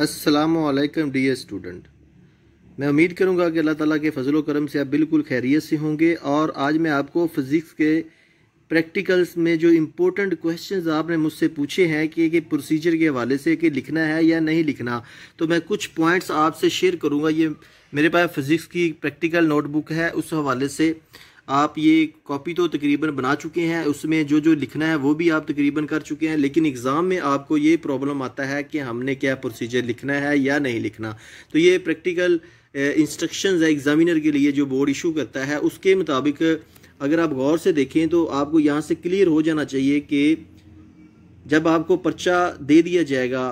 असलकम dear student मैं उम्मीद करूंगा कि अल्लाह ताला के फजल करम से आप बिल्कुल खैरियत से होंगे और आज मैं आपको फिज़िक्स के प्रैक्टिकल्स में जो इम्पोर्टेंट क्वेश्चंस आपने मुझसे पूछे हैं कि कि प्रोसीजर के हवाले से कि लिखना है या नहीं लिखना तो मैं कुछ पॉइंट्स आपसे शेयर करूंगा ये मेरे पास फिज़िक्स की प्रैक्टिकल नोटबुक है उस हवाले से आप ये कॉपी तो तकरीबन बना चुके हैं उसमें जो जो लिखना है वो भी आप तकरीबन कर चुके हैं लेकिन एग्ज़ाम में आपको ये प्रॉब्लम आता है कि हमने क्या प्रोसीजर लिखना है या नहीं लिखना तो ये प्रैक्टिकल इंस्ट्रक्शंस है एग्ज़ामिनर के लिए जो बोर्ड इशू करता है उसके मुताबिक अगर आप गौर से देखें तो आपको यहाँ से क्लियर हो जाना चाहिए कि जब आपको पर्चा दे दिया जाएगा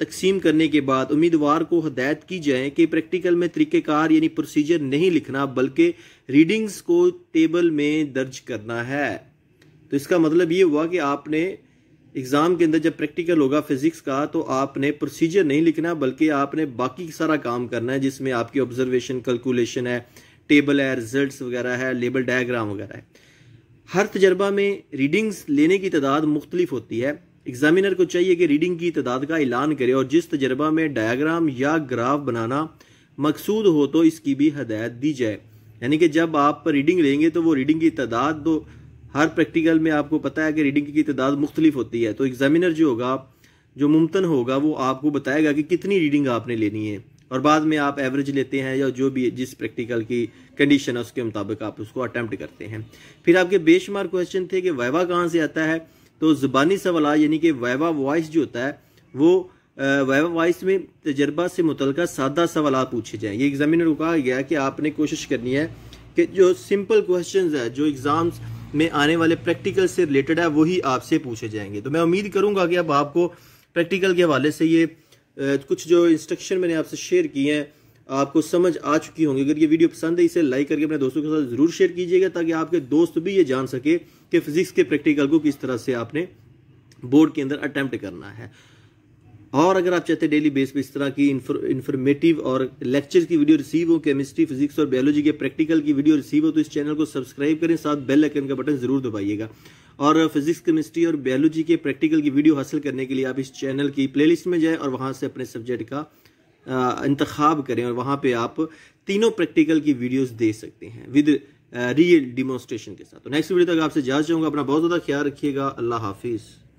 तकसीम करने के बाद उम्मीदवार को हदायत की जाए कि प्रैक्टिकल में तरीक़ेकार यानी प्रोसीजर नहीं लिखना बल्कि रीडिंग्स को टेबल में दर्ज करना है तो इसका मतलब ये हुआ कि आपने एग्ज़ाम के अंदर जब प्रैक्टिकल होगा फिज़िक्स का तो आपने प्रोसीजर नहीं लिखना बल्कि आपने बाकी सारा काम करना है जिसमें आपकी ऑब्जर्वेशन कैलकुलेशन है टेबल है रिजल्ट्स वगैरह है लेबल डायग्राम वगैरह है हर तजर्बा में रीडिंग्स लेने की तादाद मुख्तलिफ होती है एग्जामिनर को चाहिए कि रीडिंग की तदाद का ऐलान करे और जिस तजर्बा में डायाग्राम या ग्राफ बनाना मकसूद हो तो इसकी भी हदायत दी जाए यानी कि जब आप रीडिंग लेंगे तो वो रीडिंग की तादाद तो हर प्रैक्टिकल में आपको पता है कि रीडिंग की तादाद मुख्तलिफ होती है तो एग्जामिनर जो होगा जो मुमतन होगा वो आपको बताएगा कि कितनी रीडिंग आपने लेनी है और बाद में आप एवरेज लेते हैं या जो भी जिस प्रैक्टिकल की कंडीशन है उसके मुताबिक आप उसको अटैम्प्ट करते हैं फिर आपके बेशुमार क्वेश्चन थे कि वाइवा कहाँ से आता है तो ज़ुबानी सवाल यानी कि वैवा वॉइस जो होता है वो वैवा वॉइस में तजर्बा से मुतल सादा सवाल पूछे जाएँ ये एग्जामिनर को कहा गया कि आपने कोशिश करनी है कि जो सिंपल क्वेश्चन है जो एग्ज़ाम्स में आने वाले प्रैक्टिकल से रिलेटेड है वही आपसे पूछे जाएंगे तो मैं उम्मीद करूँगा कि अब आपको प्रैक्टिकल के हवाले से ये कुछ जो इंस्ट्रक्शन मैंने आपसे शेयर किए हैं आपको समझ आ चुकी होंगी अगर ये वीडियो पसंद है इसे लाइक करके अपने दोस्तों के साथ ज़रूर शेयर कीजिएगा ताकि आपके दोस्त भी ये जान सके कि फिजिक्स के प्रैक्टिकल को किस तरह से आपने बोर्ड के अंदर अटैम्प्ट करना है और अगर आप चाहते हैं डेली बेस पे इस तरह की इन्फॉर्मेटिव और लेक्चर की वीडियो रिसीव हो केमिस्ट्री फिजिक्स और बायोलॉजी के प्रैक्टिकल की वीडियो रिसीव हो तो इस चैनल को सब्सक्राइब करें साथ बेल आइकन का बटन जरूर दबाइएगा और फिजिक्स केमिस्ट्री और बायोलॉजी के प्रैक्टिकल की वीडियो हासिल करने के लिए आप इस चैनल की प्लेलिस्ट में जाएं और वहां से अपने सब्जेक्ट का इंतखब करें और वहाँ पे आप तीनों प्रैक्टिकल की वीडियोस दे सकते हैं विद रियल डिमॉन्स्ट्रेशन के साथ तो नेक्स्ट वीडियो तक आपसे जाँच चाहूँगा अपना बहुत ज़्यादा ख्याल रखिएगा अल्लाह हाफिज़